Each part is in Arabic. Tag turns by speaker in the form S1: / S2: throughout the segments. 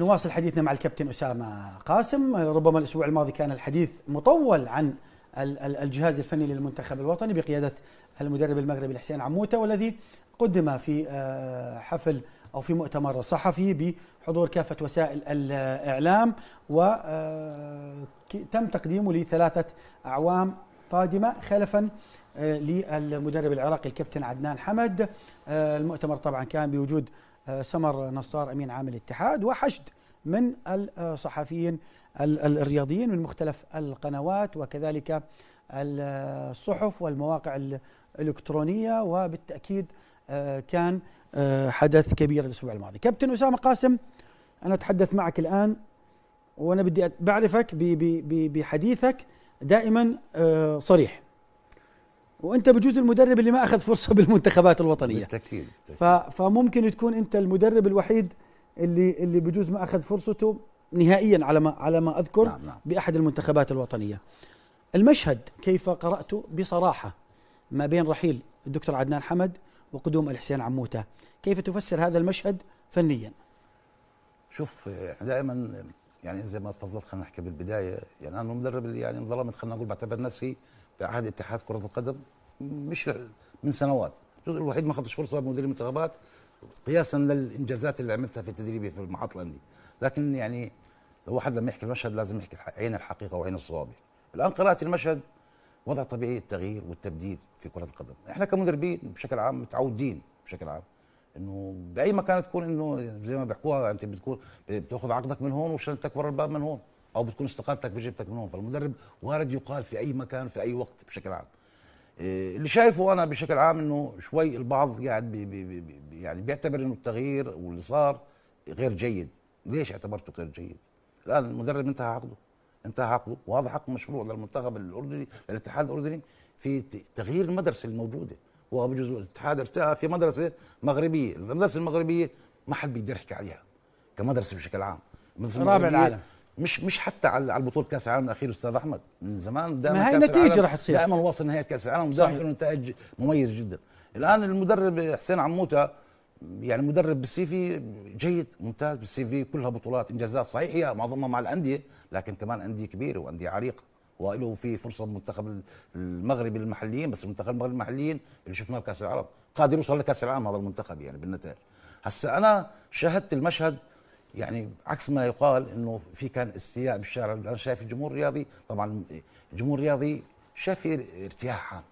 S1: نواصل حديثنا مع الكابتن أسامة قاسم ربما الأسبوع الماضي كان الحديث مطول عن الجهاز الفني للمنتخب الوطني بقيادة المدرب المغربي الحسين عموتة والذي قدم في آه، حفل أو في مؤتمر صحفي بحضور كافة وسائل الإعلام وتم آه، تقديمه لثلاثة أعوام قادمة خلفا آه، للمدرب العراقي الكابتن عدنان حمد المؤتمر طبعا كان بوجود آه، سمر نصار امين عام الاتحاد وحشد من الصحفيين الرياضيين من مختلف القنوات وكذلك الصحف والمواقع الالكترونيه وبالتاكيد آه، كان آه، حدث كبير الاسبوع الماضي. كابتن اسامه قاسم انا اتحدث معك الان وانا بدي بعرفك بحديثك دائما صريح وانت بجوز المدرب اللي ما اخذ فرصه بالمنتخبات الوطنيه بالتاكيد فممكن تكون انت المدرب الوحيد اللي اللي بجوز ما اخذ فرصته نهائيا على ما على ما اذكر نعم نعم. باحد المنتخبات الوطنيه المشهد كيف قراته بصراحه ما بين رحيل الدكتور عدنان حمد وقدوم الحسين عموته كيف تفسر هذا المشهد فنيا شوف
S2: احنا دائما يعني زي ما تفضلت خلينا نحكي بالبدايه يعني انا المدرب اللي يعني انظلمت خلينا نقول بعتبر نفسي عهد اتحاد كره القدم مش من سنوات الجزء الوحيد ما اخذش فرصه مدير المنتخبات قياسا للانجازات اللي عملتها في تدريبي في المحطة الانديه لكن يعني لو واحد لما يحكي المشهد لازم يحكي عين الحقيقه وعين الصواب الان قراءه المشهد وضع طبيعي التغيير والتبديل في كره القدم احنا كمدربين بشكل عام متعودين بشكل عام انه باي مكان تكون انه زي ما بيحكوها انت بتكون بتاخذ عقدك من هون وشلتك ورا الباب من هون او بتكون استقالتك بجيبتك منهم فالمدرب وارد يقال في اي مكان في اي وقت بشكل عام إيه، اللي شايفه انا بشكل عام انه شوي البعض قاعد بي بي بي يعني بيعتبر انه التغيير واللي صار غير جيد ليش اعتبرته غير جيد الان المدرب انتهى عقده انتهى عقده وهذا حق مشروع للمنتخب الاردني للاتحاد الاردني في تغيير المدرسه الموجوده هو بجزء الاتحاد ارتقى في مدرسه مغربيه المدرسه المغربيه ما حد بيقدر يحكي عليها كمدرسه بشكل عام رابع العالم مش مش حتى على على بطوله كاس العالم الاخير استاذ احمد من زمان دائما ما هي النتيجه راح تصير دائما واصل نهايه كاس العالم ودائما نتائج مميز جدا الان المدرب حسين عموته يعني مدرب بالسي في جيد ممتاز بالسي في كلها بطولات انجازات صحيح هي معظمها مع الانديه لكن كمان انديه كبيره وانديه عريقه وله في فرصه بمنتخب المغرب المحليين بس المنتخب المغرب المحليين اللي شفناه بكاس العالم قادر يوصل لكاس العالم هذا المنتخب يعني بالنتائج هسه انا شاهدت المشهد يعني عكس ما يقال انه في كان استياء بالشارع انا شايف الجمهور الرياضي طبعا الجمهور الرياضي شاف في ارتياح عام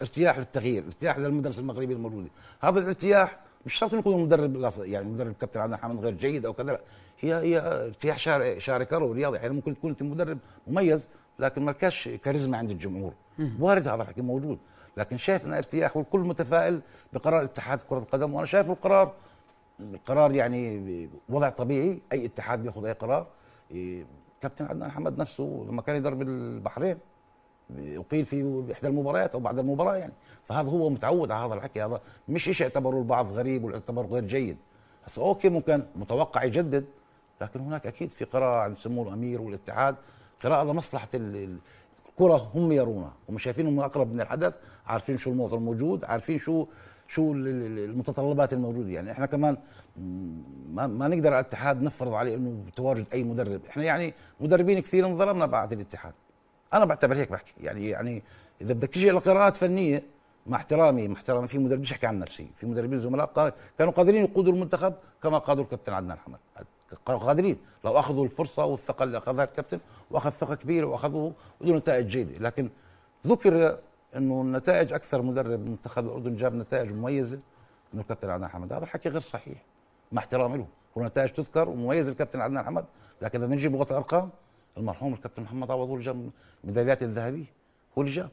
S2: ارتياح للتغيير ارتياح للمدرسه المغربيه الموجوده هذا الارتياح مش شرط يكون المدرب يعني المدرب كابتن عدنان حامد غير جيد او كذا هي هي ارتياح شارع شارع كرو رياضي يعني ممكن تكون انت مدرب مميز لكن ما لكاش كاريزما عند الجمهور وارد هذا الحكي موجود لكن شايف ان ارتياح والكل متفائل بقرار اتحاد كره القدم وانا شايف القرار قرار يعني وضع طبيعي اي اتحاد بياخذ اي قرار إيه، كابتن عدنان حمد نفسه لما كان يدرب البحرين اقيل في احدى المباريات او بعد المباراه يعني فهذا هو متعود على هذا الحكي هذا مش شيء اعتبره البعض غريب ولا اعتبره غير جيد هسه اوكي ممكن متوقع يجدد لكن هناك اكيد في قراءه عند سمو الامير والاتحاد قراءه لمصلحه الكره هم يرونها هم شايفينهم اقرب من الحدث عارفين شو الموضوع الموجود عارفين شو شو المتطلبات الموجوده يعني احنا كمان ما, ما نقدر على الاتحاد نفرض عليه انه تواجد اي مدرب احنا يعني مدربين كثير انظلمنا بعد الاتحاد انا بعتبر هيك بحكي يعني يعني اذا بدك تجي لقراءات فنيه مع احترامي مع احترامي في مدرب مش احكي عن نفسي في مدربين زملاء كانوا قادرين يقودوا المنتخب كما قادوا الكابتن عدنان حمد قادرين لو اخذوا الفرصه والثقه اللي اخذها الكابتن واخذ ثقه كبيره واخذوا ذو نتائج جيده لكن ذكر انه النتائج اكثر مدرب منتخب الاردن جاب نتائج مميزه من الكابتن عدنان حمد هذا الحكي غير صحيح مع احترامي له والنتائج تذكر ومميز الكابتن عدنان حمد لكن اذا بنجي بلغه الارقام المرحوم الكابتن محمد عوض هو اللي جاب ميداليات الذهبيه هو اللي جاب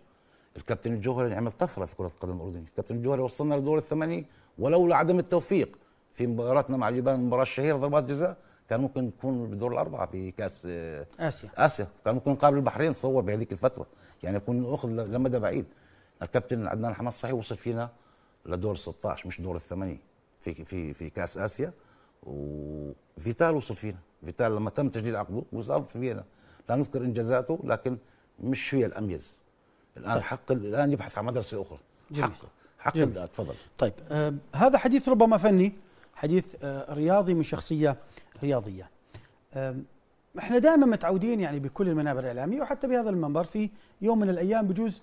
S2: الكابتن الجوهري عمل طفره في كره القدم الاردنيه الكابتن الجوهري وصلنا لدور الثمانيه ولولا عدم التوفيق في مباراتنا مع اليابان المباراه الشهيره ضربات جزاء كان ممكن يكون بدور الاربعه في كاس اسيا اسيا كان ممكن يقابل البحرين تصور بهذيك الفتره يعني يكون اخذ لمدى بعيد الكابتن عدنان حماد صحيح وصل فينا لدور 16 مش دور الثمانيه في في في كاس اسيا وفيتال وصل فينا فيتال لما تم تجديد عقده وصل فينا لا نذكر انجازاته لكن مش هي الاميز
S1: الان طيب. حق الان يبحث عن مدرسه اخرى جميل. حق
S2: حق جميل. تفضل
S1: طيب آه هذا حديث ربما فني حديث آه رياضي من شخصيه رياضية احنا دائما متعودين يعني بكل المنابر الإعلامية وحتى بهذا المنبر في يوم من الأيام بجوز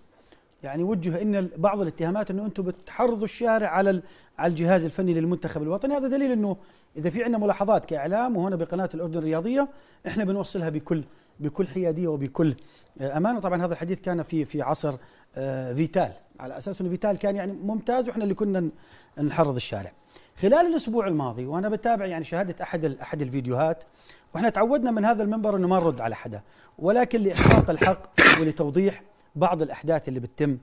S1: يعني وجه ان بعض الاتهامات انه انتم بتحرضوا الشارع على على الجهاز الفني للمنتخب الوطني هذا دليل انه اذا في عندنا ملاحظات كاعلام وهنا بقناه الاردن الرياضيه احنا بنوصلها بكل بكل حياديه وبكل آه، امانه طبعا هذا الحديث كان في في عصر آه، فيتال على اساس انه فيتال كان يعني ممتاز واحنا اللي كنا نحرض الشارع خلال الاسبوع الماضي وانا بتابع يعني شهاده احد احد الفيديوهات واحنا تعودنا من هذا المنبر انه ما نرد على حدا ولكن لاحقاق الحق ولتوضيح بعض الاحداث اللي بتتم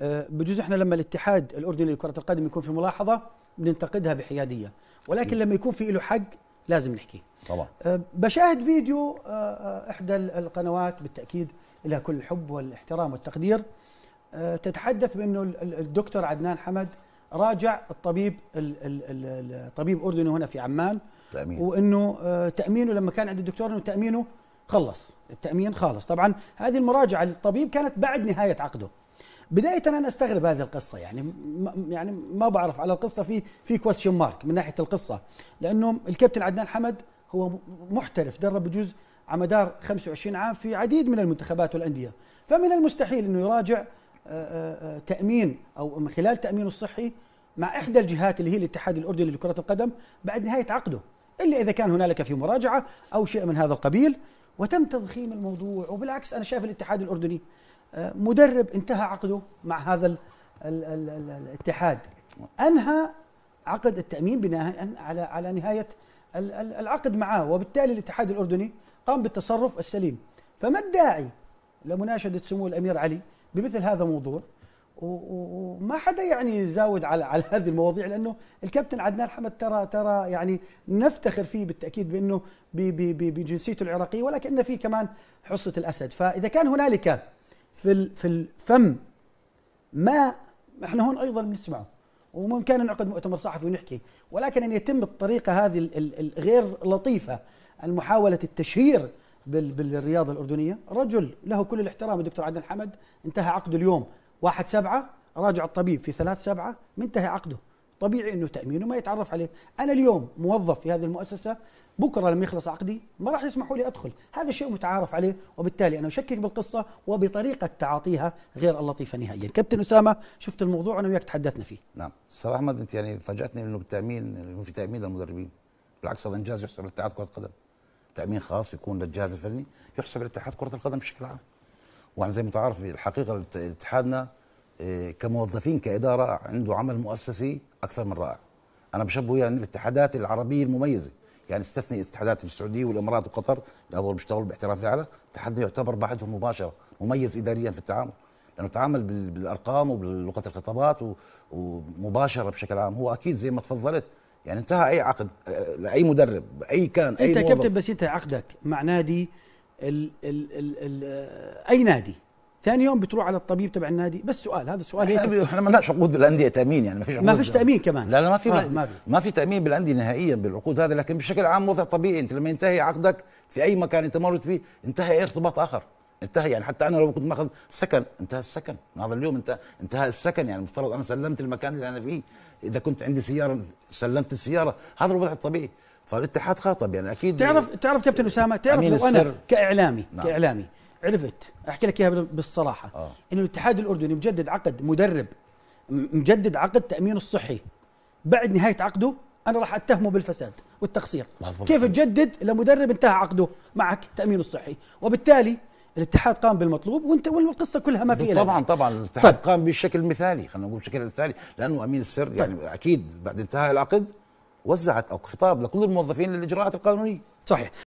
S1: آه، بجوز احنا لما الاتحاد الاردني لكره القدم يكون في ملاحظه بننتقدها بحياديه ولكن لما يكون في له حق لازم نحكي طبعا آه، بشاهد فيديو آه، احدى القنوات بالتاكيد لها كل الحب والاحترام والتقدير تتحدث بانه الدكتور عدنان حمد راجع الطبيب الطبيب اردني هنا في عمان تأمين. وانه آه، تامينه لما كان عند الدكتور انه تامينه خلص التامين خالص طبعا هذه المراجعه للطبيب كانت بعد نهايه عقده بدايه انا استغرب هذه القصه يعني يعني ما بعرف على القصه في في كويشن مارك من ناحيه القصه لانه الكابتن عدنان حمد هو محترف درب بجوز على مدار 25 عام في عديد من المنتخبات والانديه فمن المستحيل انه يراجع تامين او من خلال تامينه الصحي مع احدى الجهات اللي هي الاتحاد الاردني لكره القدم بعد نهايه عقده الا اذا كان هنالك في مراجعه او شيء من هذا القبيل وتم تضخيم الموضوع وبالعكس انا شايف الاتحاد الاردني آه، مدرب انتهى عقده مع هذا الـ الـ الـ الـ الاتحاد انهى عقد التامين بناء على على نهايه العقد معاه وبالتالي الاتحاد الاردني قام بالتصرف السليم فما الداعي لمناشده سمو الامير علي بمثل هذا الموضوع وما حدا يعني يزاود على على هذه المواضيع لانه الكابتن عدنان حمد ترى ترى يعني نفتخر فيه بالتاكيد بانه بجنسيته العراقيه ولكن في كمان حصه الاسد فاذا كان هنالك في في الفم ما احنا هون ايضا بنسمعه وممكن نعقد مؤتمر صحفي ونحكي ولكن ان يتم بالطريقه هذه الغير لطيفه المحاوله التشهير بالرياضه الاردنيه رجل له كل الاحترام الدكتور عدنان حمد انتهى عقده اليوم واحد سبعة راجع الطبيب في ثلاث سبعة منتهي عقده طبيعي انه تامينه ما يتعرف عليه انا اليوم موظف في هذه المؤسسه بكره لما يخلص عقدي ما راح يسمحوا لي ادخل هذا شيء متعارف عليه وبالتالي انا اشكك بالقصه وبطريقه تعاطيها غير اللطيفه نهائيا كابتن اسامه شفت الموضوع انا وياك تحدثنا فيه نعم استاذ احمد انت
S2: يعني فاجاتني انه بالتامين يعني في تامين للمدربين بالعكس هذا انجاز يحسب لاتحاد كره القدم تامين خاص يكون للجهاز الفني يحسب لاتحاد كره القدم بشكل عام وانا زي ما تعرف الحقيقه اتحادنا آه، كموظفين كاداره عنده عمل مؤسسي اكثر من رائع انا بشبهه يعني الاتحادات العربيه المميزه يعني استثني اتحادات السعوديه والامارات وقطر اللي هذول بيشتغلوا باحتراف اعلى الاتحاد يعتبر بعدهم مباشره مميز اداريا في التعامل لانه تعامل بالارقام وبلغه الخطابات ومباشره بشكل عام هو اكيد زي ما تفضلت يعني انتهى اي عقد لاي آه، مدرب اي كان اي انت كابتن بس
S1: انت عقدك مع نادي الـ الـ الـ الـ آه، اي نادي ثاني يوم بتروح على الطبيب تبع النادي بس سؤال هذا السؤال احنا, احنا
S2: ما لناش عقود بالانديه تامين يعني ما فيش ما فيش تامين كمان لا لا ما في آه، ما, ما في تامين بالانديه نهائيا بالعقود هذا لكن بشكل عام وضع طبيعي انت لما ينتهي عقدك في اي مكان انت مرت فيه انتهى اي ارتباط اخر انتهى يعني حتى انا لو كنت ماخذ سكن انتهى السكن هذا اليوم انت انتهى السكن يعني مفترض انا سلمت المكان اللي انا فيه اذا كنت عندي سياره سلمت السياره هذا الوضع الطبيعي فالاتحاد خاطب يعني اكيد تعرف تعرف
S1: كابتن اسامه تعرف لو انا كاعلامي نعم. كاعلامي عرفت احكي لك اياها بالصراحه آه. انه الاتحاد الاردني مجدد عقد مدرب مجدد عقد تامين الصحي بعد نهايه عقده انا راح اتهمه بالفساد والتقصير كيف تجدد لمدرب انتهى عقده معك تامين الصحي وبالتالي الاتحاد قام بالمطلوب وانت والقصه كلها ما في طبعا طبعا الاتحاد
S2: طيب. قام بشكل مثالي خلينا نقول بشكل مثالي لانه امين السر يعني طيب. يعني اكيد بعد انتهاء العقد وزعت او خطاب لكل الموظفين للاجراءات القانونيه صحيح